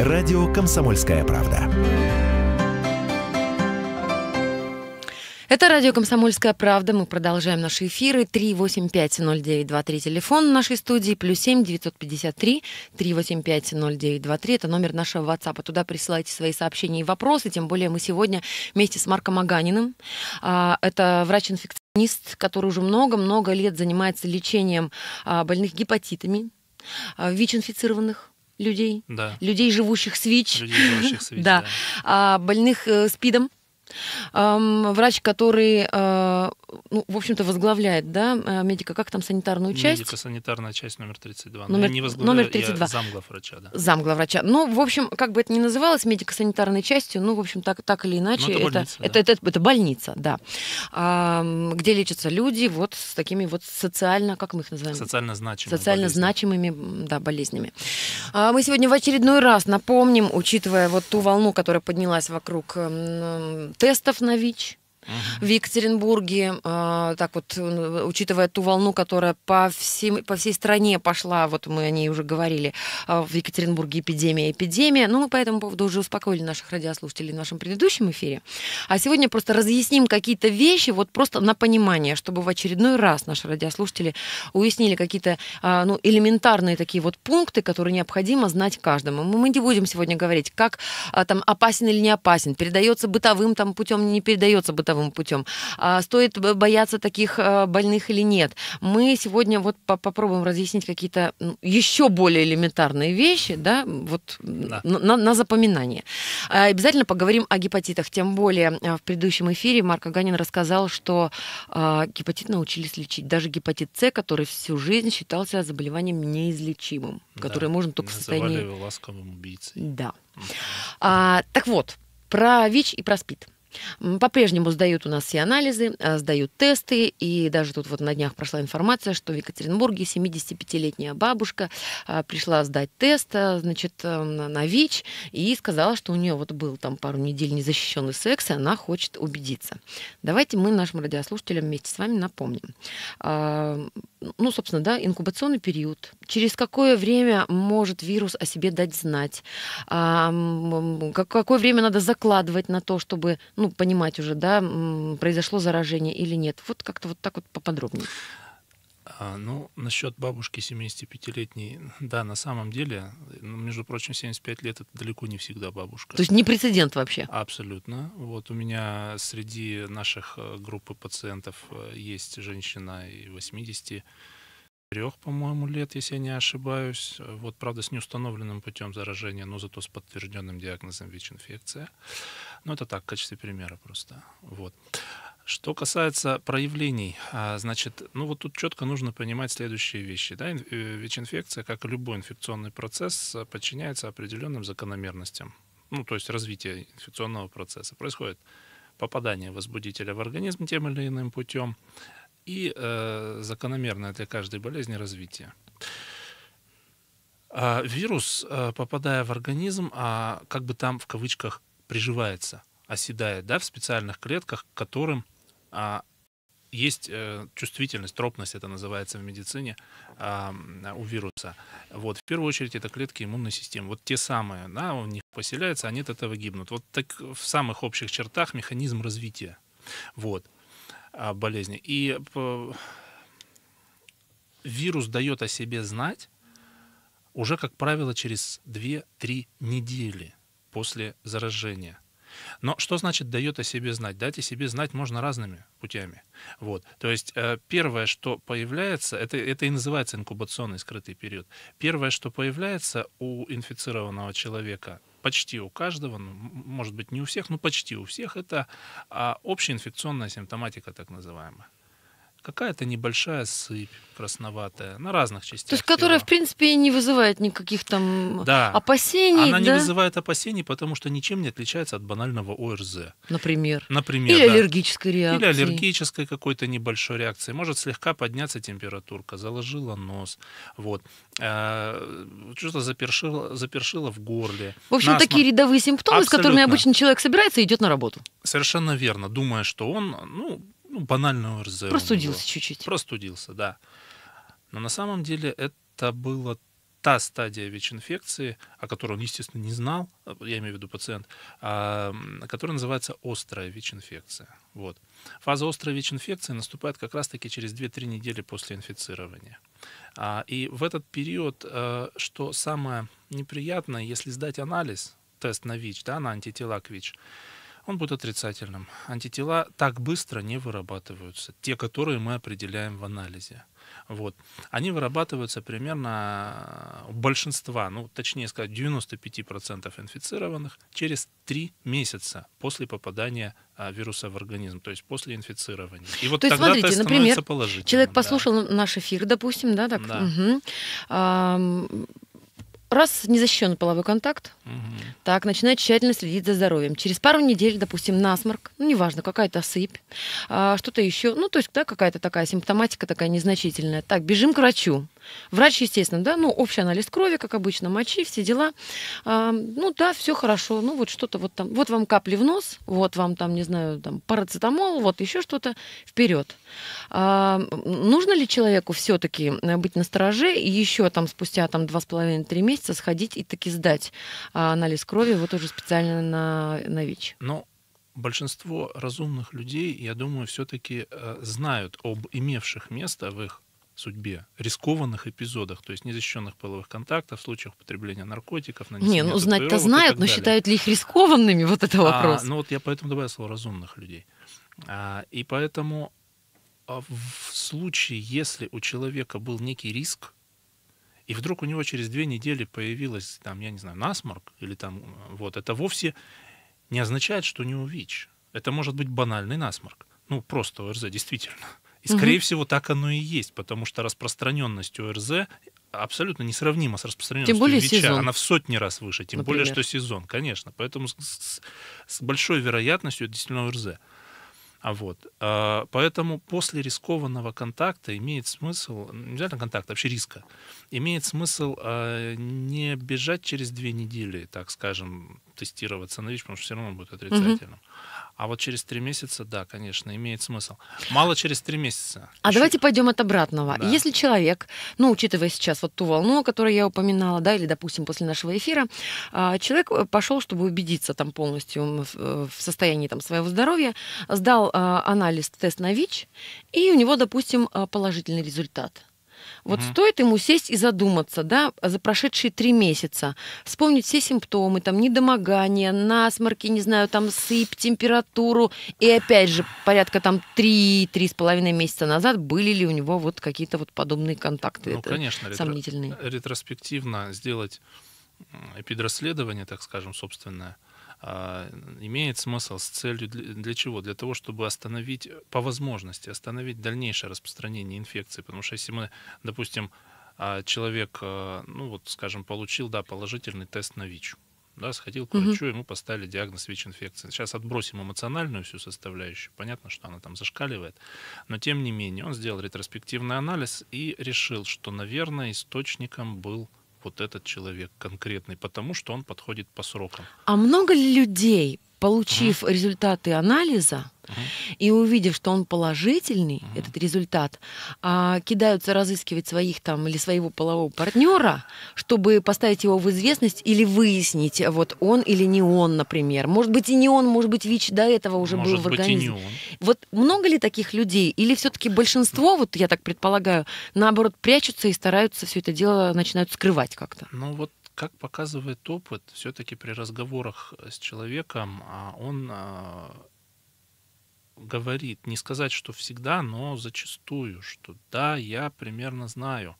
Радио «Комсомольская правда». Это радио «Комсомольская правда». Мы продолжаем наши эфиры. 3850923 телефон нашей студии, плюс 7 953 3850923. Это номер нашего WhatsApp. Туда присылайте свои сообщения и вопросы. Тем более мы сегодня вместе с Марком Аганиным. А, это врач-инфекционист, который уже много-много лет занимается лечением а, больных гепатитами, а, ВИЧ-инфицированных людей, да. людей, живущих с ВИЧ, людей, живущих с ВИЧ да. Да. А, больных э, СПИДом. Эм, врач, который э, ну, в общем-то, возглавляет, да, э, медика, как там санитарную часть? Медико-санитарная часть номер 32. Ну, номер, не номер 32. я замглавврача, да. Замглавврача. Ну, в общем, как бы это ни называлось, медико-санитарной частью, ну, в общем, так, так или иначе, ну, это, это, больница, это, да. это, это, это больница, да, а, где лечатся люди вот с такими вот социально, как мы их называем? Социально значимыми. Социально болезнями. значимыми, да, болезнями. А, мы сегодня в очередной раз напомним, учитывая вот ту волну, которая поднялась вокруг тестов на ВИЧ, в Екатеринбурге, э, так вот, э, учитывая ту волну, которая по, всем, по всей стране пошла, вот мы о ней уже говорили, э, в Екатеринбурге эпидемия, эпидемия. Ну, мы по этому поводу уже успокоили наших радиослушателей в нашем предыдущем эфире. А сегодня просто разъясним какие-то вещи, вот просто на понимание, чтобы в очередной раз наши радиослушатели уяснили какие-то ну, элементарные такие вот пункты, которые необходимо знать каждому. Мы не будем сегодня говорить, как там опасен или не опасен, передается бытовым там путем, не передается бытовым здравым путем. А стоит бояться таких э, больных или нет? Мы сегодня вот попробуем разъяснить какие-то еще более элементарные вещи, да, вот да. На, на запоминание. А, обязательно поговорим о гепатитах, тем более э, в предыдущем эфире Марк Аганин рассказал, что а, гепатит научились лечить. Даже гепатит С, который всю жизнь считался заболеванием неизлечимым, да. которое можно только Называли в состоянии... ласковым убийцей. Да. А, так вот, про ВИЧ и про СПИД. По-прежнему сдают у нас все анализы, а, сдают тесты, и даже тут вот на днях прошла информация, что в Екатеринбурге 75-летняя бабушка а, пришла сдать тест, а, значит, эм, на ВИЧ, и сказала, что у нее вот был там пару недель незащищенный секс, и она хочет убедиться. Давайте мы нашим радиослушателям вместе с вами напомним ну, собственно, да, инкубационный период, через какое время может вирус о себе дать знать, какое время надо закладывать на то, чтобы, ну, понимать уже, да, произошло заражение или нет. Вот как-то вот так вот поподробнее. А, ну, насчет бабушки 75-летней, да, на самом деле, ну, между прочим, 75 лет это далеко не всегда бабушка. То есть не прецедент вообще? Абсолютно. Вот у меня среди наших э, группы пациентов э, есть женщина и 80 трех, по-моему, лет, если я не ошибаюсь. Вот, правда, с неустановленным путем заражения, но зато с подтвержденным диагнозом ВИЧ-инфекция. Но ну, это так, в качестве примера просто. Вот. Что касается проявлений, а, значит, ну вот тут четко нужно понимать следующие вещи. Да? Э, ВИЧ-инфекция, как и любой инфекционный процесс, а, подчиняется определенным закономерностям. Ну, то есть развитие инфекционного процесса. Происходит попадание возбудителя в организм тем или иным путем и э, закономерное для каждой болезни развитие. А вирус, э, попадая в организм, а как бы там в кавычках приживается, оседает да, в специальных клетках, к которым а есть э, чувствительность, тропность, это называется в медицине, э, у вируса. Вот, в первую очередь, это клетки иммунной системы. Вот те самые, да, у них поселяются, они от этого гибнут. Вот так в самых общих чертах механизм развития вот, э, болезни. И э, вирус дает о себе знать уже, как правило, через 2-3 недели после заражения – но что значит дает о себе знать? Дать о себе знать можно разными путями. Вот. То есть э, первое, что появляется, это, это и называется инкубационный скрытый период. Первое, что появляется у инфицированного человека, почти у каждого, ну, может быть не у всех, но почти у всех, это а, общая инфекционная симптоматика так называемая какая-то небольшая сыпь красноватая на разных частях. То есть, которая, тела. в принципе, и не вызывает никаких там да. опасений. Она да? не вызывает опасений, потому что ничем не отличается от банального ОРЗ. Например. Например. Или да. аллергической реакции. Или аллергической какой-то небольшой реакции. Может слегка подняться температурка, заложила нос, вот. Э, что-то запершило, запершило в горле. В общем, Насморк. такие рядовые симптомы, Абсолютно. с которыми обычно человек собирается и идет на работу. Совершенно верно, думая, что он, ну, ну, банального РЗ. Простудился чуть-чуть. Простудился, да. Но на самом деле это было та стадия ВИЧ-инфекции, о которой он, естественно, не знал, я имею в виду пациент, а, которая называется острая ВИЧ-инфекция. Вот. Фаза острой ВИЧ-инфекции наступает как раз-таки через 2-3 недели после инфицирования. А, и в этот период, а, что самое неприятное, если сдать анализ, тест на ВИЧ, да, на антитела к ВИЧ, он будет отрицательным. Антитела так быстро не вырабатываются, те, которые мы определяем в анализе. Вот. Они вырабатываются примерно э, у большинства, ну, точнее сказать, 95% инфицированных через 3 месяца после попадания э, вируса в организм, то есть после инфицирования. И вот то тогда есть, смотрите, например, Человек послушал да. наш эфир, допустим, да, так, да. Угу. А, раз не защищен половой контакт, угу. так, начинает тщательно следить за здоровьем. Через пару недель, допустим, насморк, ну, неважно, какая-то сыпь, а, что-то еще, ну, то есть, да, какая-то такая симптоматика такая незначительная. Так, бежим к врачу. Врач, естественно, да, ну, общий анализ крови, как обычно, мочи, все дела. А, ну, да, все хорошо, ну, вот что-то вот там, вот вам капли в нос, вот вам там, не знаю, там, парацетамол, вот еще что-то, вперед. А, нужно ли человеку все-таки э, быть на настороже и еще там спустя там два с половиной-три месяца месяца сходить и таки сдать а, анализ крови, вот уже специально на, на ВИЧ. Но большинство разумных людей, я думаю, все-таки э, знают об имевших место в их судьбе, рискованных эпизодах, то есть незащищенных половых контактов, случаях употребления наркотиков, Не, ну знать-то знают, но далее. считают ли их рискованными, вот это а, вопрос. А, ну вот я поэтому добавил слово разумных людей. А, и поэтому а, в случае, если у человека был некий риск, и вдруг у него через две недели появилась, там, я не знаю, насморк, или там, э, вот, это вовсе не означает, что у него ВИЧ. Это может быть банальный насморк. Ну, просто ОРЗ, действительно. И, скорее угу. всего, так оно и есть, потому что распространенность ОРЗ абсолютно несравнима с распространенностью тем более ВИЧа. Сезон. Она в сотни раз выше, тем Например. более, что сезон, конечно. Поэтому с, с большой вероятностью это действительно ОРЗ. А вот, а, поэтому после рискованного контакта имеет смысл, не обязательно контакт, вообще риска, имеет смысл а, не бежать через две недели, так скажем, тестироваться на ВИЧ, потому что все равно будет отрицательным. Mm-hmm а вот через три месяца, да, конечно, имеет смысл. Мало через три месяца. А еще. давайте пойдем от обратного. Да. Если человек, ну, учитывая сейчас вот ту волну, о которой я упоминала, да, или, допустим, после нашего эфира, а, человек э, пошел, чтобы убедиться там полностью в э, состоянии там своего здоровья, сдал а, анализ, тест на ВИЧ, и у него, допустим, а, положительный результат. Вот угу. стоит ему сесть и задуматься, да, за прошедшие три месяца, вспомнить все симптомы, там, недомогание, насморки, не знаю, там, сыпь, температуру, и опять же, порядка там три-три с половиной месяца назад были ли у него вот какие-то вот подобные контакты. Ну, Это конечно, сомнительные. Ретро- ретроспективно сделать эпидрасследование, так скажем, собственное – а, имеет смысл с целью для, для чего? Для того, чтобы остановить, по возможности, остановить дальнейшее распространение инфекции. Потому что если мы, допустим, а, человек, а, ну вот, скажем, получил, да, положительный тест на ВИЧ, да, сходил к врачу, ему поставили диагноз ВИЧ-инфекции. Сейчас отбросим эмоциональную всю составляющую, понятно, что она там зашкаливает, но тем не менее он сделал ретроспективный анализ и решил, что, наверное, источником был вот этот человек конкретный, потому что он подходит по срокам. А много ли людей получив mm. результаты анализа и увидев, что он положительный, mm. этот результат, а, кидаются разыскивать своих там или своего полового партнера, чтобы поставить его в известность или выяснить, вот он или не он, например. Может быть и не он, может быть ВИЧ до этого уже может был в организме. Быть, и не он. Вот много ли таких людей? Или все-таки большинство, вот я так предполагаю, наоборот прячутся и стараются все это дело начинают скрывать как-то? Ну вот как показывает опыт, все-таки при разговорах э, с человеком а, он а, говорит, не сказать, что всегда, но зачастую, что да, я примерно знаю,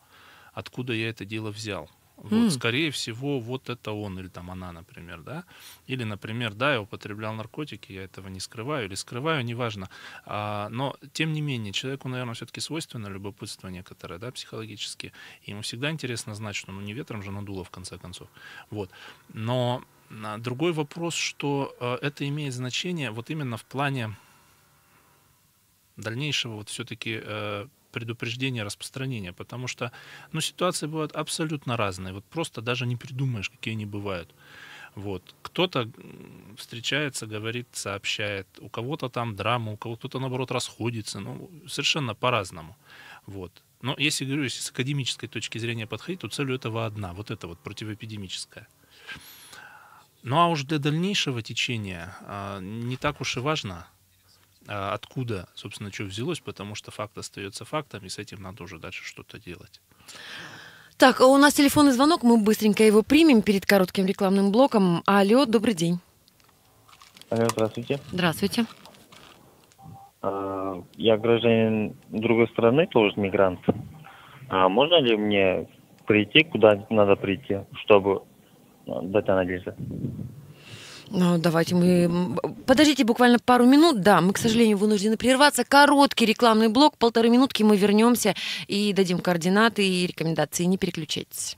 откуда я это дело взял. Вот, mm. скорее всего, вот это он или там она, например, да. Или, например, да, я употреблял наркотики, я этого не скрываю или скрываю, неважно. А, но, тем не менее, человеку, наверное, все-таки свойственно любопытство некоторое, да, психологически. И ему всегда интересно знать, что ну не ветром же надуло, в конце концов. Вот. Но а, другой вопрос, что э, это имеет значение вот именно в плане дальнейшего вот все-таки э, предупреждения распространения, потому что ну, ситуации бывают абсолютно разные. Вот просто даже не придумаешь, какие они бывают. Вот. Кто-то встречается, говорит, сообщает, у кого-то там драма, у кого-то, наоборот, расходится, ну, совершенно по-разному. Вот. Но если, говорю, если с академической точки зрения подходить, то цель у этого одна, вот это вот противоэпидемическая. Ну а уж для дальнейшего течения а, не так уж и важно, а, откуда, собственно, что взялось, потому что факт остается фактом, и с этим надо уже дальше что-то делать. Так, а у нас телефонный звонок, мы быстренько его примем перед коротким рекламным блоком. Алло, добрый день. Алло, здравствуйте. Здравствуйте. А, я гражданин другой страны, тоже мигрант. А можно ли мне прийти, куда надо прийти, чтобы ну, дать анализы? Ну, давайте мы... Подождите буквально пару минут. Да, мы, к сожалению, вынуждены прерваться. Короткий рекламный блок. Полторы минутки мы вернемся и дадим координаты и рекомендации. Не переключайтесь.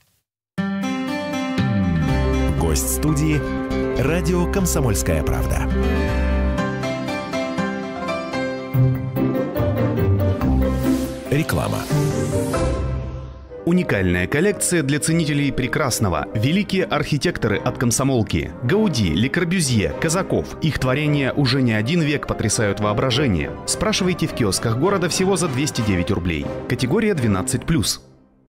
Гость студии «Радио Комсомольская правда». Реклама. Уникальная коллекция для ценителей прекрасного. Великие архитекторы от комсомолки. Гауди, Лекарбюзье, Казаков. Их творения уже не один век потрясают воображение. Спрашивайте в киосках города всего за 209 рублей. Категория 12+.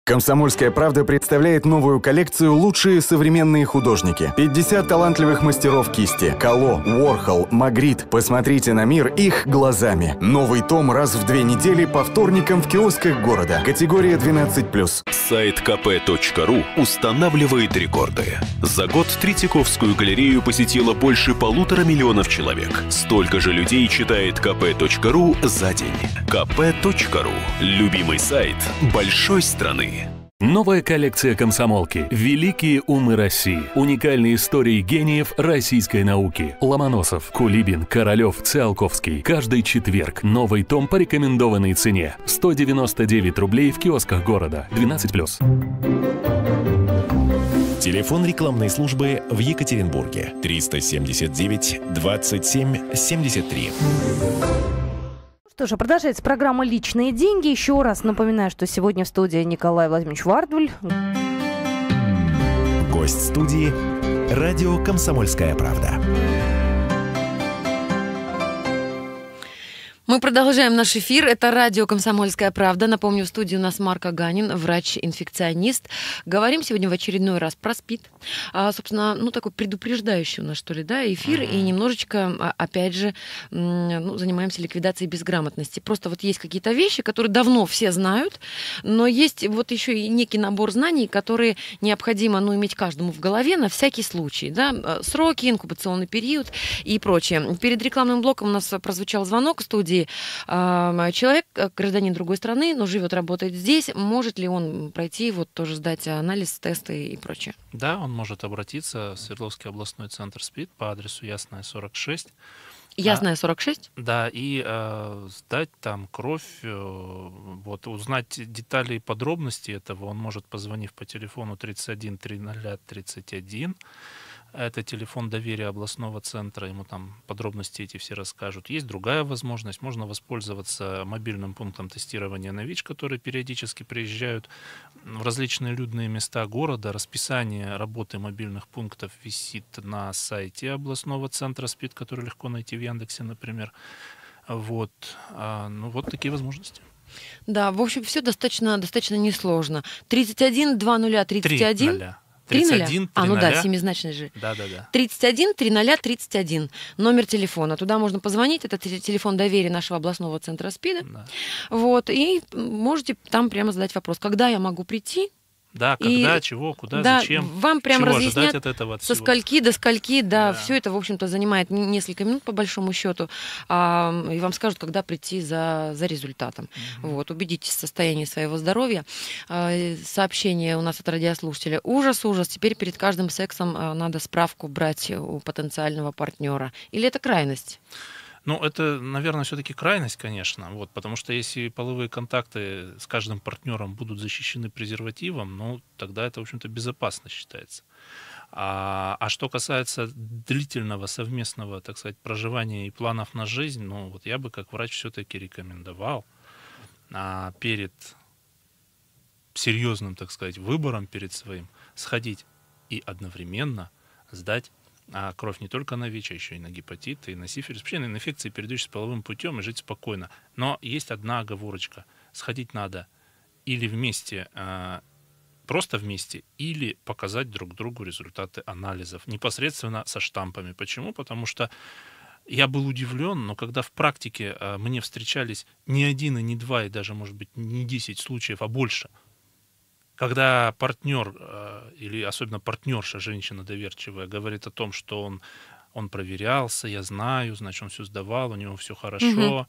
Комсомольская правда представляет новую коллекцию «Лучшие современные художники». 50 талантливых мастеров кисти. Кало, Уорхол, Магрит. Посмотрите на мир их глазами. Новый том раз в две недели по вторникам в киосках города. Категория 12+. Сайт kp.ru устанавливает рекорды. За год Третьяковскую галерею посетило больше полутора миллионов человек. Столько же людей читает kp.ru за день. kp.ru – любимый сайт большой страны. Новая коллекция комсомолки «Великие умы России». Уникальные истории гениев российской науки. Ломоносов, Кулибин, Королев, Циолковский. Каждый четверг новый том по рекомендованной цене. 199 рублей в киосках города. 12+. Телефон рекламной службы в Екатеринбурге. 379 27 73. Что ж, продолжается программа «Личные деньги». Еще раз напоминаю, что сегодня в студии Николай Владимирович Вардуль. Гость студии – радио «Комсомольская правда». Мы продолжаем наш эфир. Это радио «Комсомольская правда». Напомню, в студии у нас Марк Аганин, врач-инфекционист. Говорим сегодня в очередной раз про СПИД. А, собственно, ну такой предупреждающий у нас, что ли, да, эфир. Mm-hmm. И немножечко, а, опять же, ну, занимаемся ликвидацией безграмотности. Просто вот есть какие-то вещи, которые давно все знают, но есть вот еще и некий набор знаний, которые необходимо, ну, иметь каждому в голове на всякий случай, да. Э, сроки, инкубационный период и прочее. Перед рекламным блоком у нас прозвучал звонок в студии России, человек, э, гражданин другой страны, но живет, работает здесь, может ли он пройти, вот тоже сдать анализ, тесты и прочее? Да, он может обратиться в Свердловский областной центр СПИД по адресу Ясная, 46. Ясная, 46? А, да, и э, сдать там кровь, э, вот, узнать детали и подробности этого он может, позвонив по телефону 31 30 31, это телефон доверия областного центра, ему там подробности эти все расскажут. Есть другая возможность, можно воспользоваться мобильным пунктом тестирования на ВИЧ, которые периодически приезжают в различные людные места города. Расписание работы мобильных пунктов висит на сайте областного центра СПИД, который легко найти в Яндексе, например. Вот, а, ну вот такие возможности. Да, в общем, все достаточно, достаточно несложно. 31 2 0 31 3 0. Три 31 А, ну да, семизначный же. Да, да, да. 31 30 31. Номер телефона. Туда можно позвонить. Это телефон доверия нашего областного центра СПИДа. Да. Вот. И можете там прямо задать вопрос. Когда я могу прийти да, когда, и, чего, куда, да, зачем. Вам прям чего разъяснят от этого от со скольки до скольки, да, да, все это, в общем-то, занимает несколько минут, по большому счету. А, и вам скажут, когда прийти за, за результатом. Угу. Вот, убедитесь в состоянии своего здоровья. А, сообщение у нас от радиослушателя. Ужас, ужас. Теперь перед каждым сексом а, надо справку брать у потенциального партнера. Или это крайность? Ну, это, наверное, все-таки крайность, конечно, вот, потому что если половые контакты с каждым партнером будут защищены презервативом, ну, тогда это, в общем-то, безопасно считается. А, а что касается длительного совместного, так сказать, проживания и планов на жизнь, ну, вот я бы как врач все-таки рекомендовал а, перед серьезным, так сказать, выбором перед своим сходить и одновременно сдать а кровь не только на ВИЧ, а еще и на гепатит, и на сифилис, вообще на инфекции, передающиеся половым путем, и жить спокойно. Но есть одна оговорочка. Сходить надо или вместе, а, просто вместе, или показать друг другу результаты анализов непосредственно со штампами. Почему? Потому что я был удивлен, но когда в практике а, мне встречались не один и не два, и даже, может быть, не десять случаев, а больше – когда партнер э, или особенно партнерша, женщина доверчивая, говорит о том, что он, он проверялся, я знаю, значит, он все сдавал, у него все хорошо, угу.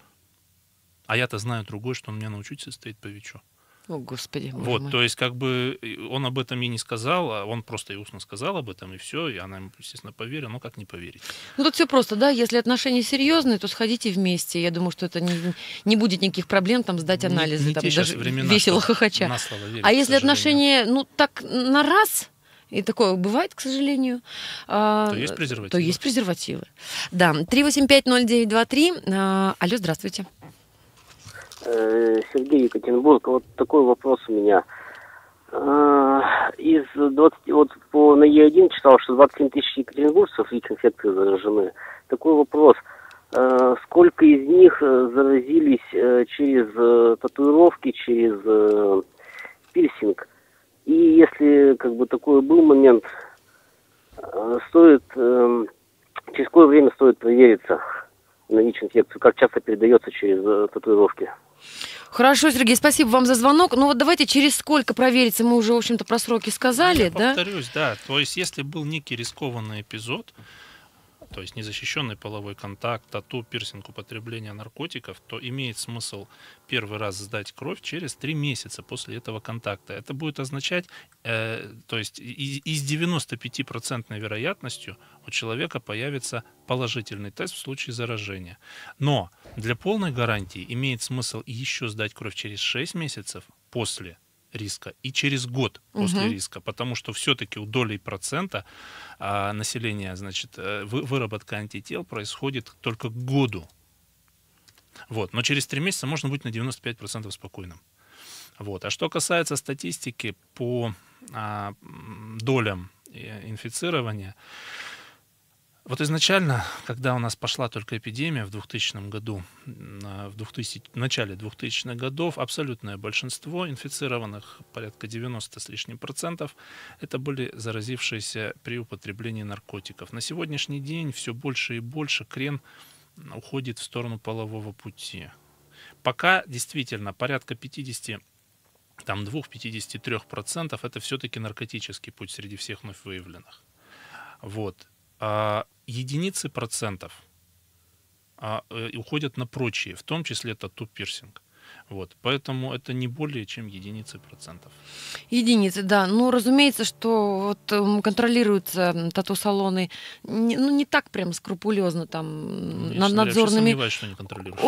а я-то знаю другой, что он меня на учить состоит по ВИЧу. О, Господи. Вот, мой. то есть как бы он об этом и не сказал, а он просто и устно сказал об этом, и все, и она, естественно, поверила, но как не поверить? Ну, тут все просто, да, если отношения серьезные, то сходите вместе, я думаю, что это не, не будет никаких проблем, там, сдать анализы, не, не там, даже времена, весело хохоча. На слово верить, а если отношения, ну, так на раз, и такое бывает, к сожалению. А, то есть презервативы. То есть презервативы. Да. 3850923. А, алло, здравствуйте. Э, Сергей Екатеринбург. Вот такой вопрос у меня. Э, из 20, вот по, на Е1 читал, что 27 тысяч екатеринбургцев лично инфекцией заражены. Такой вопрос. Э, сколько из них заразились через татуировки, через пирсинг? И если как бы такой был момент, стоит, через какое время стоит провериться на ВИЧ-инфекцию? Как часто передается через татуировки? Хорошо, Сергей, спасибо вам за звонок. Ну вот давайте через сколько провериться, мы уже, в общем-то, про сроки сказали, ну, Я да? повторюсь, да. То есть, если был некий рискованный эпизод, то есть незащищенный половой контакт, тату, пирсинг, употребление наркотиков, то имеет смысл первый раз сдать кровь через три месяца после этого контакта. Это будет означать, э, то есть и, и с 95% вероятностью у человека появится положительный тест в случае заражения. Но для полной гарантии имеет смысл еще сдать кровь через 6 месяцев после риска и через год после угу. риска, потому что все-таки у долей процента а, населения, значит, э, вы, выработка антител происходит только к году. Вот. Но через три месяца можно быть на 95% спокойным. Вот. А что касается статистики по а, долям э, инфицирования, вот изначально, когда у нас пошла только эпидемия в 2000 году, а, в, 2000, в начале 2000-х годов, абсолютное большинство инфицированных, порядка 90 с лишним процентов, это были заразившиеся при употреблении наркотиков. На сегодняшний день все больше и больше крен уходит в сторону полового пути. Пока действительно порядка 50 там 2-53% это все-таки наркотический путь среди всех вновь выявленных. Вот. А единицы процентов а, э, уходят на прочие, в том числе тату-пирсинг. Вот, поэтому это не более чем единицы процентов. Единицы, да. Ну, разумеется, что вот контролируются тату-салоны не, ну, не так прям скрупулезно там ну, над надзорными я что не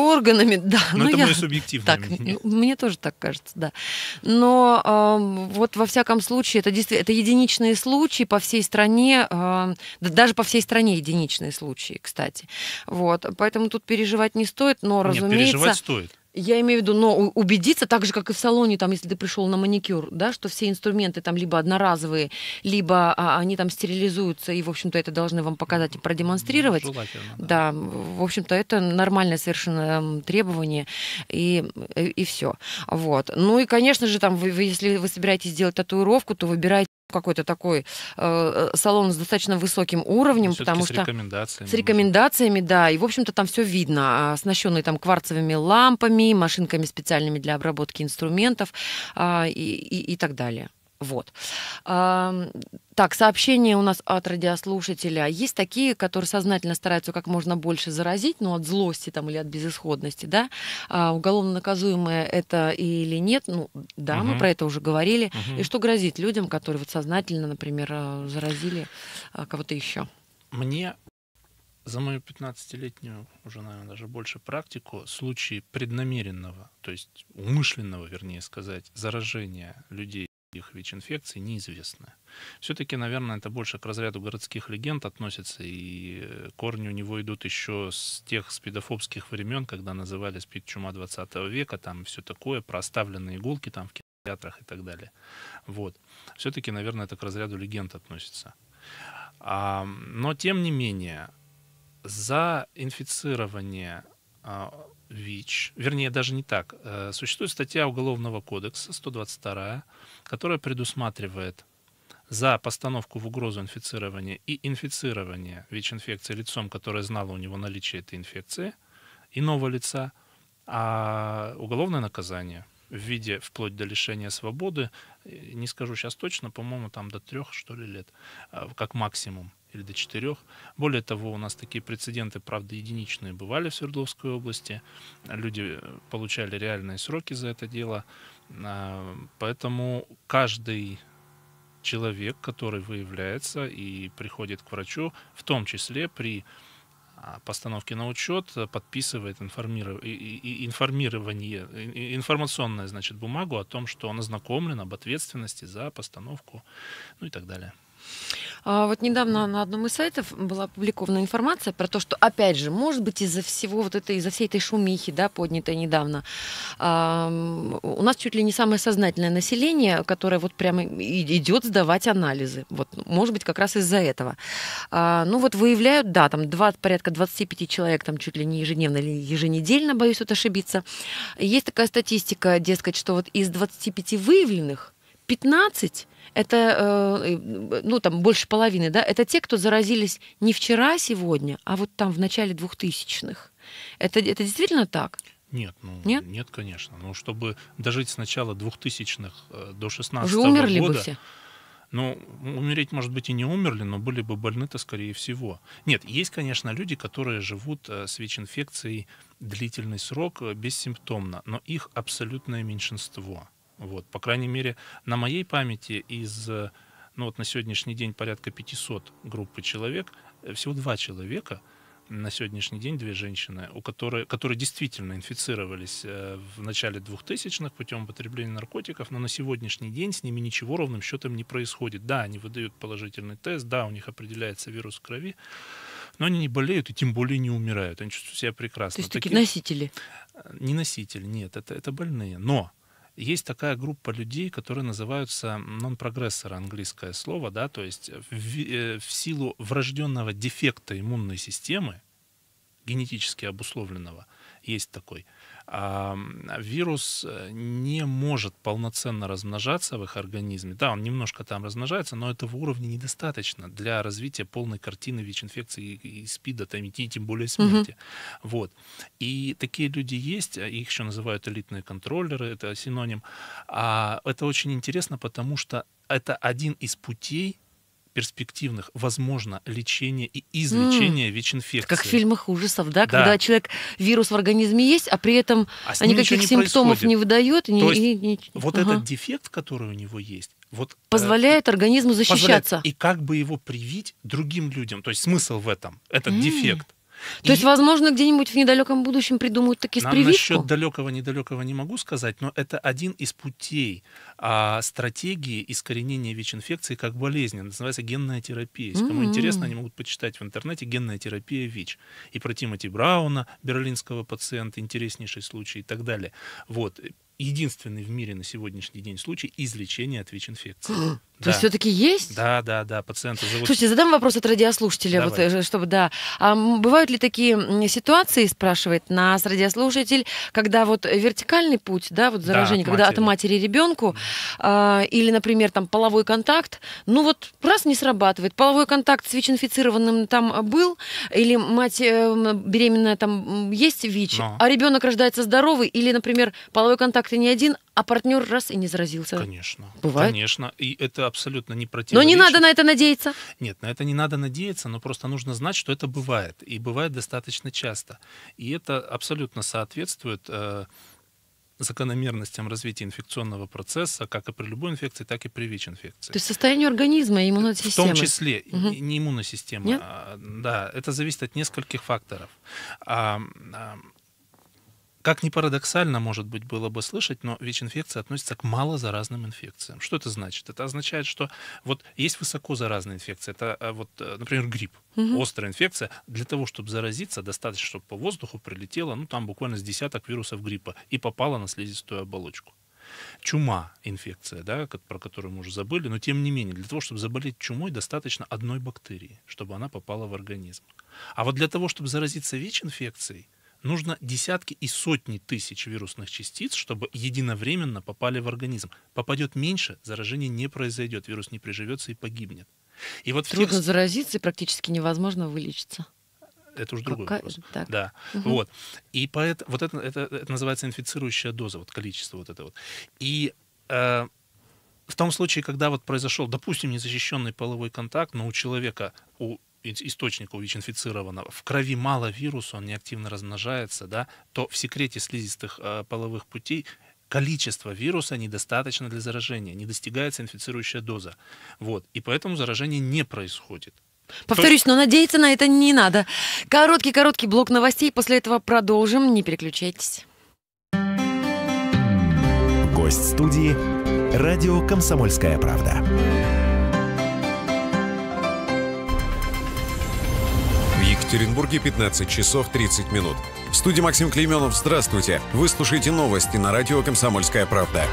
органами. Да. Но ну, это я... мое субъективное так, мнение. Мне тоже так кажется, да. Но э, вот во всяком случае это, это единичные случаи по всей стране, э, даже по всей стране единичные случаи, кстати. Вот, поэтому тут переживать не стоит, но, разумеется... Нет, переживать стоит. Я имею в виду, но убедиться, так же, как и в салоне, там, если ты пришел на маникюр, да, что все инструменты там либо одноразовые, либо а, они там стерилизуются, и, в общем-то, это должны вам показать и продемонстрировать. Ну, желательно, да. да, в общем-то, это нормальное совершенно требование, и, и, и все. Вот. Ну и, конечно же, там, вы, вы, если вы собираетесь сделать татуировку, то выбирайте какой-то такой э, э, салон с достаточно высоким уровнем, Но ну, потому с что рекомендациями. с рекомендациями, да, и в общем-то там все видно, а оснащенный там кварцевыми лампами, машинками специальными для обработки инструментов э, и, и, и так далее. Вот. Так, сообщение у нас от радиослушателя. Есть такие, которые сознательно стараются как можно больше заразить, ну, от злости там или от безысходности, да. А уголовно наказуемое это или нет, ну, да, угу. мы про это уже говорили. Угу. И что грозит людям, которые вот сознательно, например, э, заразили э, кого-то еще? Мне за мою 15-летнюю, уже, наверное, даже больше практику, случаи преднамеренного, то есть умышленного, вернее сказать, заражения людей их вич инфекции неизвестны. Все-таки, наверное, это больше к разряду городских легенд относится, и э, корни у него идут еще с тех спидофобских времен, когда называли спид чума 20 века, там все такое, проставленные иголки там в кинотеатрах и так далее. Вот. Все-таки, наверное, это к разряду легенд относится. А, но, тем не менее, за инфицирование а, ВИЧ, вернее, даже не так. Э, существует статья Уголовного кодекса 122, которая предусматривает за постановку в угрозу инфицирования и инфицирование ВИЧ-инфекции лицом, которое знало у него наличие этой инфекции, иного лица, а уголовное наказание – в виде вплоть до лишения свободы, э, не скажу сейчас точно, по-моему, там до трех, что ли, лет, а, как максимум, или до четырех. Более того, у нас такие прецеденты, правда, единичные бывали в Свердловской области. Люди э, получали реальные сроки за это дело. А, поэтому каждый человек, который выявляется и приходит к врачу, в том числе при постановки на учет, подписывает информиров... информирование, информационная, значит, бумагу о том, что он ознакомлен об ответственности за постановку, ну и так далее. А, вот недавно на одном из сайтов была опубликована информация про то, что, опять же, может быть, из-за всего вот этой, из-за всей этой шумихи, да, поднятой недавно, у нас чуть ли не самое сознательное население, которое вот прямо идет сдавать анализы. Вот, ну, может быть, как раз из-за этого. А, ну вот выявляют, да, там 20, порядка 25 человек, там чуть ли не ежедневно или еженедельно, боюсь вот ошибиться. Есть такая статистика, дескать, что вот из 25 выявленных 15 это, э, э, ну, там, больше половины, да, это те, кто заразились не вчера, сегодня, а вот там в начале двухтысячных. Это, это действительно так? Нет, ну, нет? нет, конечно. Ну, чтобы дожить с начала двухтысячных х э, до 16 Уже умерли бы все. Ну, умереть, может быть, и не умерли, но были бы больны-то, скорее всего. Нет, есть, конечно, люди, которые живут с ВИЧ-инфекцией длительный срок бессимптомно, но их абсолютное меньшинство. Вот, по крайней мере, на моей памяти из, ну вот на сегодняшний день порядка 500 группы человек, э, всего два человека на сегодняшний день две женщины, у которой, которые действительно инфицировались э, в начале 2000-х путем употребления наркотиков, но на сегодняшний день с ними ничего ровным счетом не происходит. Да, они выдают положительный тест, да, у них определяется вирус крови, но они не болеют и тем более не умирают. Они чувствуют себя прекрасно. То есть такие носители? Э, не носители, нет, это, это больные. Но есть такая группа людей, которые называются нон-прогрессоры, английское слово, да, то есть в, э, в силу врожденного дефекта иммунной системы, генетически обусловленного, есть такой, вирус э, не может полноценно размножаться в их организме. Да, он немножко там размножается, но этого уровня недостаточно для развития полной картины ВИЧ-инфекции и СПИДа, там, и тем более смерти. Угу. Вот. И такие люди есть, а их еще называют элитные контроллеры, это синоним. А это очень интересно, потому что это один из путей перспективных, возможно, лечение и излечение mm. ВИЧ-инфекции. Как в фильмах ужасов, да? да? Когда человек, вирус в организме есть, а при этом а никаких не симптомов происходит. не выдает. То не, есть, не, вот ага. этот дефект, который у него есть, вот, э, позволяет организму защищаться. Позволяет. И как бы его привить другим людям. То есть смысл в этом, этот mm. дефект. То и... есть, возможно, где-нибудь в недалеком будущем придумают такие с прививку? Насчет далекого-недалекого не могу сказать, но это один из путей а, стратегии искоренения ВИЧ-инфекции как болезни. называется генная терапия. Если mm-hmm. кому интересно, они могут почитать в интернете «Генная терапия ВИЧ». И про Тимоти Брауна, берлинского пациента, интереснейший случай и так далее. Вот. Единственный в мире на сегодняшний день случай излечения от ВИЧ-инфекции. То да. есть все-таки есть? Да, да, да, пациенты зовут. Слушайте, задам вопрос от радиослушателя, вот, э, чтобы, да. А бывают ли такие ситуации, спрашивает нас радиослушатель, когда вот вертикальный путь, да, вот заражение, да, от когда матери. от матери ребенку, а, или, например, там половой контакт, ну вот раз не срабатывает, половой контакт с ВИЧ-инфицированным там был, или мать э, беременная там есть ВИЧ, Но. а ребенок рождается здоровый, или, например, половой контакт и не один, а партнер раз и не заразился. Конечно. Бывает? Конечно. И это абсолютно не противоречит. Но не надо на это надеяться. Нет, на это не надо надеяться, но просто нужно знать, что это бывает. И бывает достаточно часто. И это абсолютно соответствует э, закономерностям развития инфекционного процесса, как и при любой инфекции, так и при ВИЧ-инфекции. То есть состоянию организма и иммунной системы. В том числе, угу. не иммунная система. Нет? А, да, это зависит от нескольких факторов. А, а, как ни парадоксально, может быть, было бы слышать, но ВИЧ-инфекция относится к малозаразным инфекциям. Что это значит? Это означает, что вот есть высоко заразная инфекция. Это э, вот, э, например, грипп. Угу. Острая инфекция. Для того, чтобы заразиться, достаточно, чтобы по воздуху прилетело, ну, там буквально с десяток вирусов гриппа и попало на слизистую оболочку. Чума – инфекция, да, про которую мы уже забыли, но тем не менее, для того, чтобы заболеть чумой, достаточно одной бактерии, чтобы она попала в организм. А вот для того, чтобы заразиться ВИЧ-инфекцией, нужно десятки и сотни тысяч вирусных частиц, чтобы единовременно попали в организм. Попадет меньше, заражение не произойдет, вирус не приживется и погибнет. И вот Трудно тех... заразиться и практически невозможно вылечиться. Это уже другой Какая... вопрос. Так. Да. Угу. Вот. И поэтому вот это, это, это называется инфицирующая доза, вот количество вот это вот. И э, в том случае, когда вот произошел, допустим, незащищенный половой контакт, но у человека, у источника ВИЧ-инфицированного, в крови мало вируса, он неактивно размножается, да, то в секрете слизистых э, половых путей количество вируса недостаточно для заражения, не достигается инфицирующая доза. Вот. И поэтому заражение не происходит. Повторюсь, то... но надеяться на это не надо. Короткий-короткий блок новостей, после этого продолжим, не переключайтесь. Гость студии «Радио Комсомольская правда». Екатеринбурге 15 часов 30 минут. В студии Максим Клейменов. Здравствуйте. Вы слушаете новости на радио «Комсомольская правда».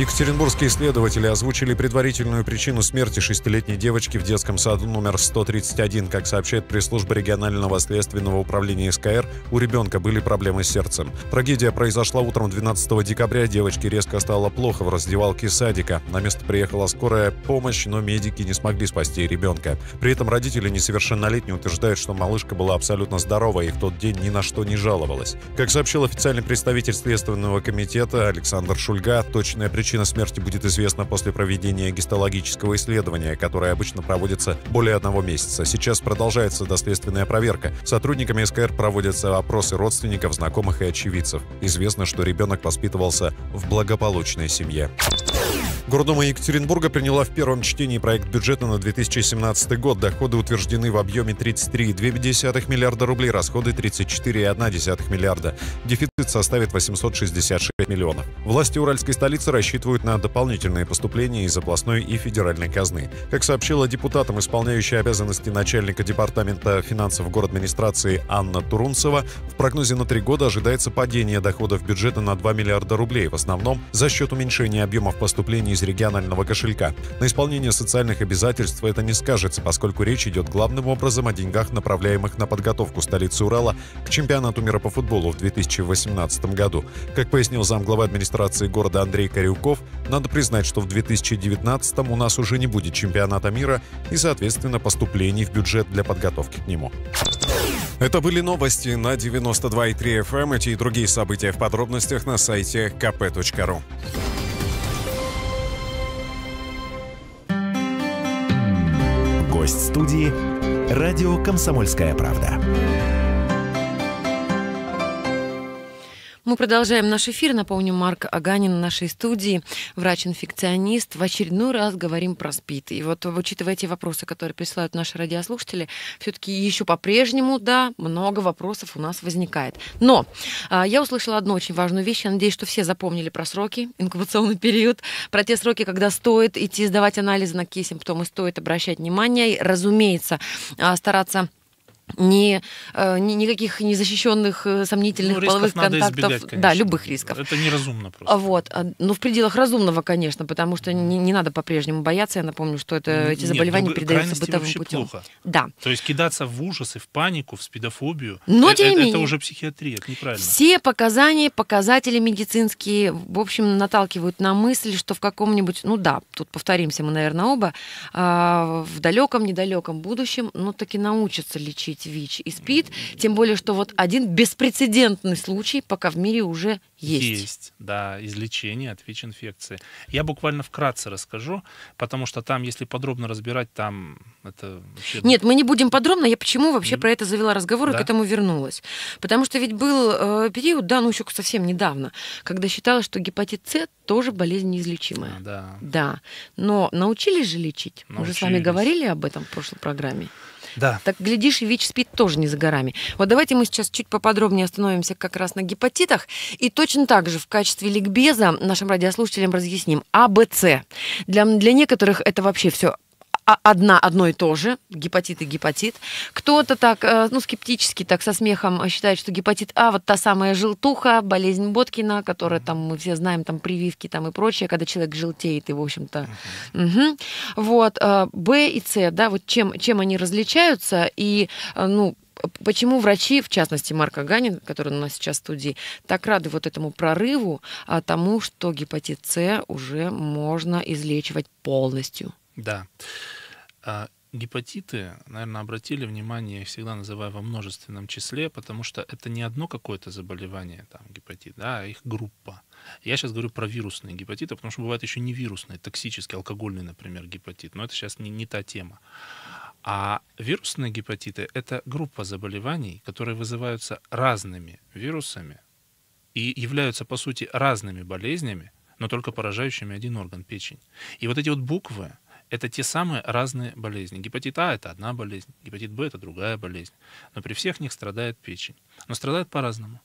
Екатеринбургские исследователи озвучили предварительную причину смерти шестилетней девочки в детском саду номер 131. Как сообщает пресс-служба регионального следственного управления СКР, у ребенка были проблемы с сердцем. Трагедия произошла утром 12 декабря. Девочке резко стало плохо в раздевалке садика. На место приехала скорая помощь, но медики не смогли спасти ребенка. При этом родители несовершеннолетние утверждают, что малышка была абсолютно здорова и в тот день ни на что не жаловалась. Как сообщил официальный представитель Следственного комитета Александр Шульга, точная причина причина смерти будет известна после проведения гистологического исследования, которое обычно проводится более одного месяца. Сейчас продолжается доследственная проверка. Сотрудниками СКР проводятся опросы родственников, знакомых и очевидцев. Известно, что ребенок воспитывался в благополучной семье. Гордума Екатеринбурга приняла в первом чтении проект бюджета на 2017 год. Доходы утверждены в объеме 33,2 миллиарда рублей, расходы 34,1 миллиарда. Дефицит составит 866 миллионов. Власти уральской столицы рассчитывают на дополнительные поступления из областной и федеральной казны. Как сообщила депутатам, исполняющая обязанности начальника департамента финансов город администрации Анна Турунцева, в прогнозе на три года ожидается падение доходов бюджета на 2 миллиарда рублей, в основном за счет уменьшения объемов поступлений из регионального кошелька. На исполнение социальных обязательств это не скажется, поскольку речь идет главным образом о деньгах, направляемых на подготовку столицы Урала к чемпионату мира по футболу в 2018 году. Как пояснил замглава администрации города Андрей Корюков, надо признать, что в 2019 у нас уже не будет чемпионата мира и, соответственно, поступлений в бюджет для подготовки к нему. Это были новости на 92,3 FM. Эм. Эти и другие события в подробностях на сайте kp.ru. Гость студии – радио «Комсомольская правда». Мы продолжаем наш эфир. Напомню, Марк Аганин в нашей студии, врач-инфекционист. В очередной раз говорим про СПИД. И вот, учитывая те вопросы, которые присылают наши радиослушатели, все-таки еще по-прежнему, да, много вопросов у нас возникает. Но а, я услышала одну очень важную вещь. Я надеюсь, что все запомнили про сроки, инкубационный период, про те сроки, когда стоит идти сдавать анализы, на какие симптомы стоит обращать внимание. И, разумеется, а, стараться ни, э, ни никаких незащищенных э, сомнительных ну, половых контактов, избегать, конечно. да, любых рисков. Это неразумно просто. Вот, а, но ну, в пределах разумного, конечно, потому что не, не надо по-прежнему бояться. Я напомню, что это эти заболевания Нет, передаются бытовым путем. Плохо. Да. То есть кидаться в ужас и в панику, в спидофобию. Но это, тем не э, менее. Это уже психиатрия, это неправильно. Все показания, показатели медицинские, в общем, наталкивают на мысль, что в каком-нибудь, ну да, тут повторимся мы, наверное, оба, а, в далеком, недалеком будущем, ну таки научатся лечить лечить ВИЧ и СПИД, тем более, что вот один беспрецедентный случай пока в мире уже есть. Есть, да, излечение от ВИЧ-инфекции. Я буквально вкратце расскажу, потому что там, если подробно разбирать, там это... Вообще... Нет, мы не будем подробно, я почему вообще mm-hmm. про это завела разговор да? и к этому вернулась. Потому что ведь был э, период, да, ну еще совсем недавно, когда считалось, что гепатит С тоже болезнь неизлечимая. А, да. Да, но научились же лечить? Научились. Мы же с вами говорили об этом в прошлой программе. Да. Так, глядишь, и ВИЧ спит тоже не за горами. Вот давайте мы сейчас чуть поподробнее остановимся как раз на гепатитах. И точно так же в качестве ликбеза нашим радиослушателям разъясним. А, Б, С. Для, для некоторых это вообще все а, одна, одно и то же, гепатит и гепатит. Кто-то так, э, ну, скептически, так, со смехом считает, что гепатит А, вот та самая желтуха, болезнь Боткина, которая там, мы все знаем, там, прививки там и прочее, когда человек желтеет и, в общем-то, угу. угу. вот, э, Б и С, да, вот чем, чем они различаются и, э, ну, почему врачи, в частности Марк Аганин, который у нас сейчас в студии, так рады вот этому прорыву, а тому, что гепатит С уже можно излечивать полностью. Да. А, гепатиты, наверное, обратили внимание, я их всегда называю во множественном числе, потому что это не одно какое-то заболевание, там, гепатит, да, а их группа. Я сейчас говорю про вирусные гепатиты, потому что бывают еще не вирусные, токсические, алкогольный, например, гепатит, но это сейчас не, не та тема. А вирусные гепатиты — это группа заболеваний, которые вызываются разными вирусами и являются, по сути, разными болезнями, но только поражающими один орган — печень. И вот эти вот буквы — это те самые разные болезни. Гепатит А – это одна болезнь, гепатит Б – это другая болезнь. Но при всех них страдает печень. Но страдает по-разному.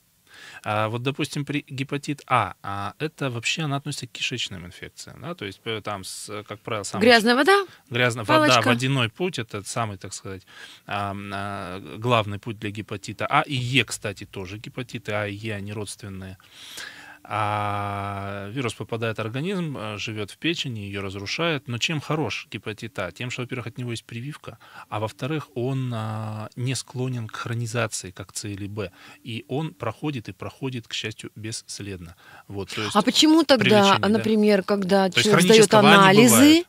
А вот, допустим, при гепатит А, а это вообще она относится к кишечным инфекциям, да, то есть э, там, с, как правило, самый... Грязная вода? Грязная палочка. вода, водяной путь, это самый, так сказать, а, главный путь для гепатита А и Е, кстати, тоже гепатиты А и Е, они родственные. А вирус попадает в организм, э, живет в печени, ее разрушает. Но чем хорош гепатит А? Тем, что, во-первых, от него есть прививка, а во-вторых, он а, не склонен к хронизации, как С или Б. И он проходит и проходит, к счастью, бесследно. Вот, то есть а почему тогда, например, да? когда то человек сдает анализы,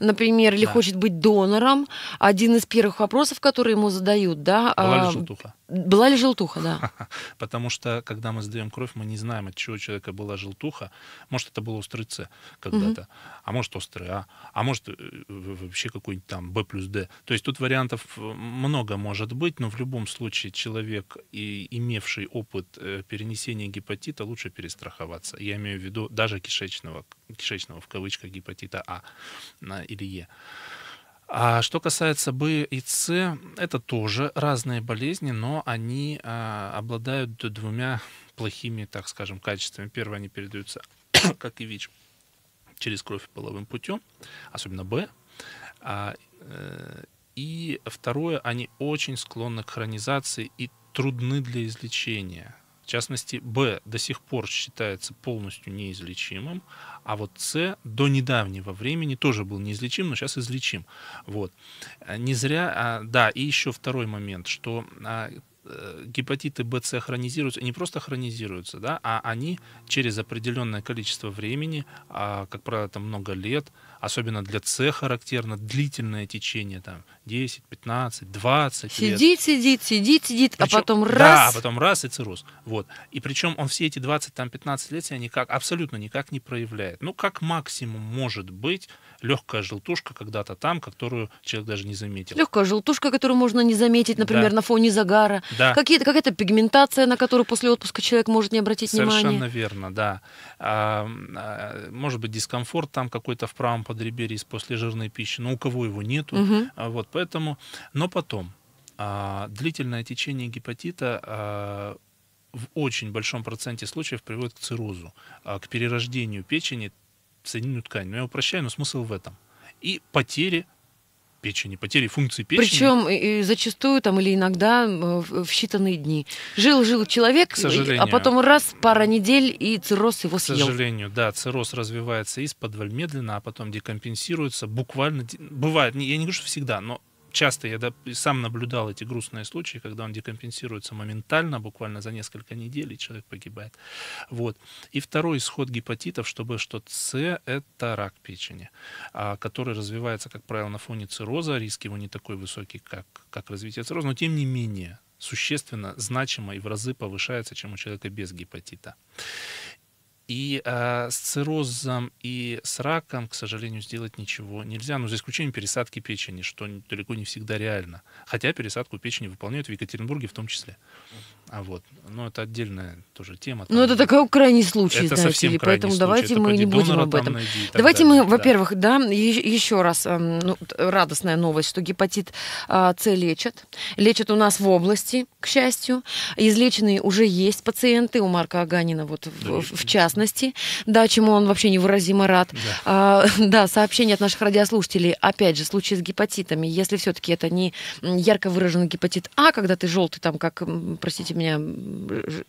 например, или да. хочет быть донором, один из первых вопросов, которые ему задают, да, Была ли а, желтуха? Была ли желтуха, да. Потому что, когда мы сдаем кровь, мы не знаем, от чего у человека была желтуха. Может, это было острый С когда-то, угу. а может, острый А, а может, э, вообще какой-нибудь там Б плюс Д. То есть тут вариантов э, много может быть, но в любом случае человек, и имевший опыт э, перенесения гепатита, лучше перестраховаться. Я имею в виду даже кишечного, кишечного в кавычках гепатита А или Е. А что касается Б и С, это тоже разные болезни, но они а, обладают двумя плохими, так скажем, качествами. Первое, они передаются, как и ВИЧ, через кровь половым путем, особенно Б. А, э, и второе, они очень склонны к хронизации и трудны для излечения. В частности, Б до сих пор считается полностью неизлечимым, а вот С до недавнего времени тоже был неизлечим, но сейчас излечим. Вот. Э, не зря, а, да, и еще второй момент, что а, Э, гепатиты С хронизируются, не просто хронизируются, да, а они через определенное количество времени, а, как правило, там много лет, особенно для С характерно длительное течение, там 10, 15, 20 сидит, лет. Сидит, сидит, сидит, сидит, а потом раз. Да, а потом раз и цирроз. Вот. И причем он все эти 20, там 15 лет себя никак, абсолютно никак не проявляет. Ну, как максимум может быть, легкая желтушка когда-то там, которую человек даже не заметил. Легкая желтушка, которую можно не заметить, например, да. на фоне загара. Да. Какие-то, какая-то пигментация, на которую после отпуска человек может не обратить внимания. Совершенно верно, да. А, а может быть, дискомфорт там какой-то в правом подреберье после жирной пищи, но у кого его нету. Угу. А, вот поэтому, но потом, а, длительное течение гепатита а, в очень большом проценте случаев приводит к циррозу, а, к перерождению печени соединенную ткань. Но я упрощаю, но смысл в этом. И потери печени, потери функции печени. Причем и зачастую там или иногда э, в считанные дни. Жил-жил человек, а потом раз, пара недель, и цирроз его съел. К сожалению, да, цирроз развивается из подваль медленно, а потом декомпенсируется буквально. Бывает, я не говорю, что всегда, но часто я да, сам наблюдал эти грустные случаи, когда он декомпенсируется моментально, буквально за несколько недель, и человек погибает. Вот. И второй исход гепатитов, чтобы что С, это рак печени, а, который развивается, как правило, на фоне цирроза. Риск его не такой высокий, как, как развитие цирроза, но тем не менее существенно, значимо и в разы повышается, чем у человека без гепатита. И э, с циррозом и с раком, к сожалению, сделать ничего нельзя, ну, за исключением пересадки печени, что далеко не всегда реально. Хотя пересадку печени выполняют в Екатеринбурге в том числе. А вот, но ну, это отдельная тоже тема. ну это такой крайний случай, это знаете совсем ли, поэтому случай. давайте это мы не будем об этом. Давайте далее. мы, да. во-первых, да, еще раз эм, ну, радостная новость, что гепатит а, С лечат. Лечат у нас в области, к счастью. Излеченные уже есть пациенты, у Марка Аганина вот да, в, в частности, да, чему он вообще невыразимо рад. Да. А, да, сообщение от наших радиослушателей, опять же, случаи с гепатитами, если все-таки это не ярко выраженный гепатит А, когда ты желтый там, как, простите меня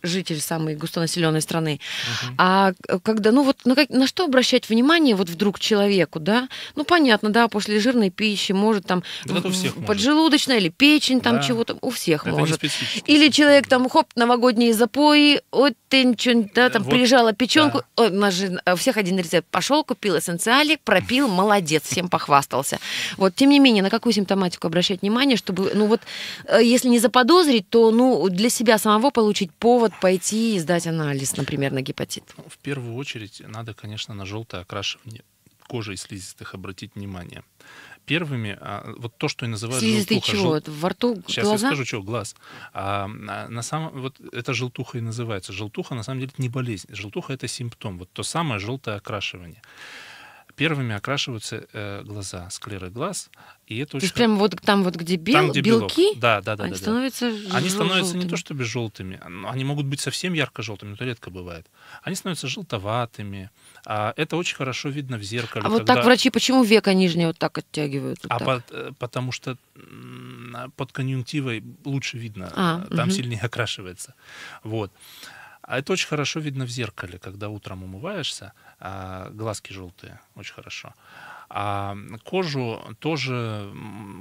житель самой густонаселенной страны. Uh-huh. А когда, ну вот на, ну как, на что обращать внимание вот вдруг человеку, да? Ну понятно, да, после жирной пищи может там да, в, поджелудочная может. или печень там да. чего-то, у всех Это может. Или человек там, хоп, новогодние запои, ой, ты ничего, да, там вот. прижала печенку, да. у нас же а, у всех один рецепт, пошел, купил эссенциалик, пропил, молодец, всем похвастался. Вот, тем не менее, на какую симптоматику обращать внимание, чтобы, ну вот, э, если не заподозрить, то, ну, для себя самого получить повод пойти и сдать анализ, например, на гепатит? Ну, в первую очередь надо, конечно, на желтое окрашивание кожи и слизистых обратить внимание. Первыми, а, вот то, что и называют Слизистый желтуха. чего? Жел... Во рту, Сейчас глаза? я скажу, что глаз. А, а на самом, вот это желтуха и называется. Желтуха, на самом деле, это не болезнь. Желтуха – это симптом. Вот то самое желтое окрашивание первыми окрашиваются э, глаза, склеры глаз, и это То есть прям вот там вот где, бел... там, где белки, белок. да, да, да, они да, да. становятся жел... Они становятся не то чтобы желтыми, они могут быть совсем ярко-желтыми, но это редко бывает. Они становятся желтоватыми. А это очень хорошо видно в зеркале. А когда... вот так врачи почему века нижние вот так оттягивают? Вот а так? Под, э, потому что под конъюнктивой лучше видно, а, э, там угу. сильнее окрашивается. Вот. А это очень хорошо видно в зеркале, когда утром умываешься, а, глазки желтые, очень хорошо. А кожу тоже,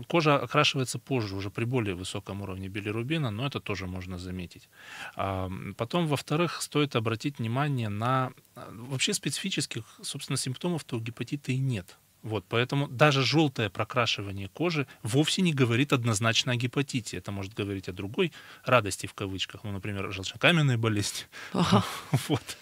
кожа окрашивается позже, уже при более высоком уровне билирубина, но это тоже можно заметить. А, потом, во-вторых, стоит обратить внимание на... А, вообще специфических, собственно, симптомов-то у гепатита и нет вот, поэтому даже желтое прокрашивание кожи вовсе не говорит однозначно о гепатите. Это может говорить о другой радости в кавычках, ну, например, желчнокаменной болезни. Вот.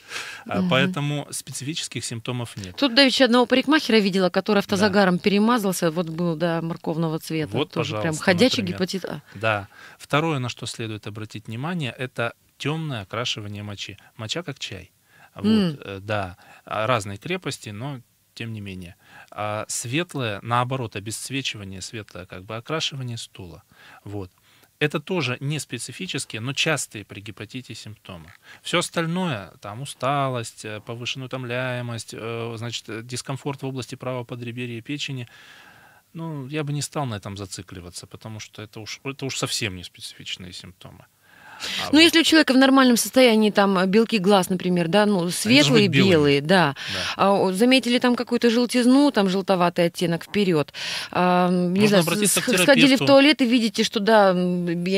Угу. Поэтому специфических симптомов нет. Тут давеча одного парикмахера видела, который автозагаром да. перемазался, вот был, да, морковного цвета. Вот, Тоже пожалуйста, прям ходячий например. гепатит А. Да. Второе, на что следует обратить внимание, это темное окрашивание мочи. Моча как чай. Вот, mm. Да, разной крепости, но тем не менее. А светлое, наоборот, обесцвечивание светлое, как бы окрашивание стула. Вот. Это тоже не специфические, но частые при гепатите симптомы. Все остальное, там усталость, э, повышенная утомляемость, э, значит, э, дискомфорт в области правого подреберья печени, ну, я бы не стал на этом зацикливаться, потому что это уж, это уж совсем не специфичные симптомы. А ну, если у человека в нормальном состоянии там белки глаз, например, да, ну, светлые, белые, белые, да. да. А, заметили там какую-то желтизну, там желтоватый оттенок вперед. А, не Можно знаю, сходили в туалет и видите, что да, я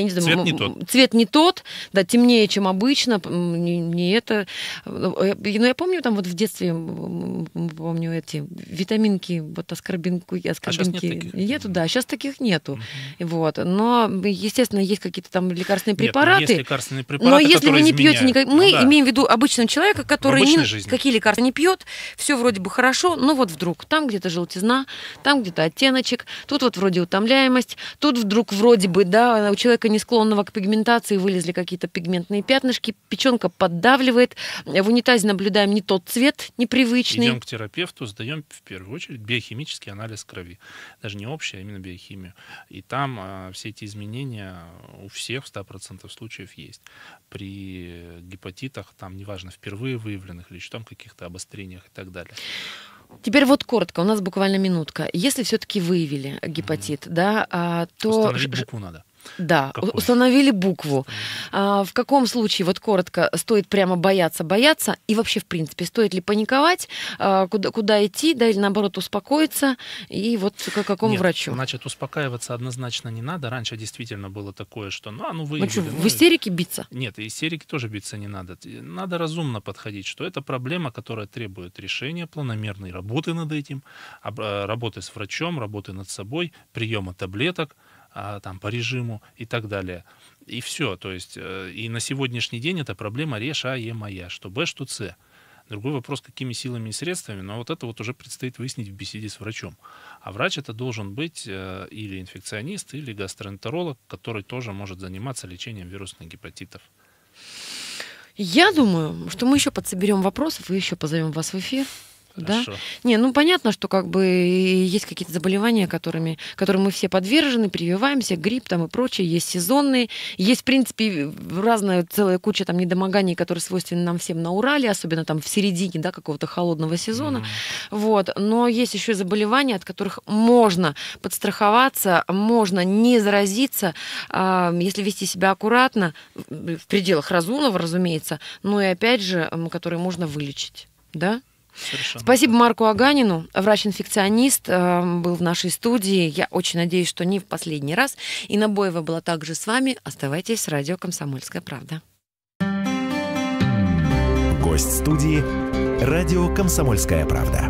не знаю, цвет не тот, цвет не тот да, темнее, чем обычно, не, не это. Э, э, Но ну, я помню, там вот в детстве, помню эти витаминки, вот аскорбинку, аскорбинки. А нет Нету, да, сейчас таких нету. Угу. Вот. Но, естественно, есть какие-то там лекарственные препараты. Нет, ты. лекарственные препараты, Но если вы не пьете, никак... мы ну, да. имеем в виду обычного человека, который ни... какие лекарства не пьет, все вроде бы хорошо, но вот вдруг там где-то желтизна, там где-то оттеночек, тут вот вроде утомляемость, тут вдруг вроде бы, да, у человека не склонного к пигментации вылезли какие-то пигментные пятнышки, печенка поддавливает, в унитазе наблюдаем не тот цвет непривычный. Идем к терапевту, сдаем в первую очередь биохимический анализ крови, даже не общий, а именно биохимию. И там а, все эти изменения у всех в 100% случаев случаев есть. При гепатитах, там, неважно, впервые выявленных или там каких-то обострениях и так далее. Теперь вот коротко, у нас буквально минутка. Если все-таки выявили гепатит, mm-hmm. да, а, то... Установить букву надо. Да, Какой? установили букву. А, в каком случае, вот коротко, стоит прямо бояться, бояться? И вообще, в принципе, стоит ли паниковать, а, куда, куда идти, да, или наоборот успокоиться? И вот к какому Нет, врачу? Значит, успокаиваться однозначно не надо. Раньше действительно было такое, что ну, а ну вы... Ну, что, в истерике биться? Нет, истерики тоже биться не надо. Надо разумно подходить, что это проблема, которая требует решения, планомерной работы над этим, э, работы с врачом, работы над собой, приема таблеток – а, там, по режиму и так далее. И все. То есть э, и на сегодняшний день эта проблема решаемая, что Б, что С. Другой вопрос, какими силами и средствами, но вот это вот уже предстоит выяснить в беседе с врачом. А врач это должен быть э, или инфекционист, или гастроэнтеролог, который тоже может заниматься лечением вирусных гепатитов. Я думаю, что мы еще подсоберем вопросов и еще позовем вас в эфир. Да? Не, ну понятно, что как бы есть какие-то заболевания, которыми, которым мы все подвержены, прививаемся, грипп там и прочее, есть сезонные, есть, в принципе, разная целая куча там недомоганий, которые свойственны нам всем на Урале, особенно там в середине, да, какого-то холодного сезона, mm-hmm. вот, но есть еще заболевания, от которых можно подстраховаться, можно не заразиться, э, если вести себя аккуратно, в пределах разумного, разумеется, но и опять же, которые можно вылечить, да? Совершенно. Спасибо Марку Аганину, врач-инфекционист, э, был в нашей студии. Я очень надеюсь, что не в последний раз. И Набоева была также с вами. Оставайтесь с радио «Комсомольская правда». Гость студии «Радио Комсомольская правда».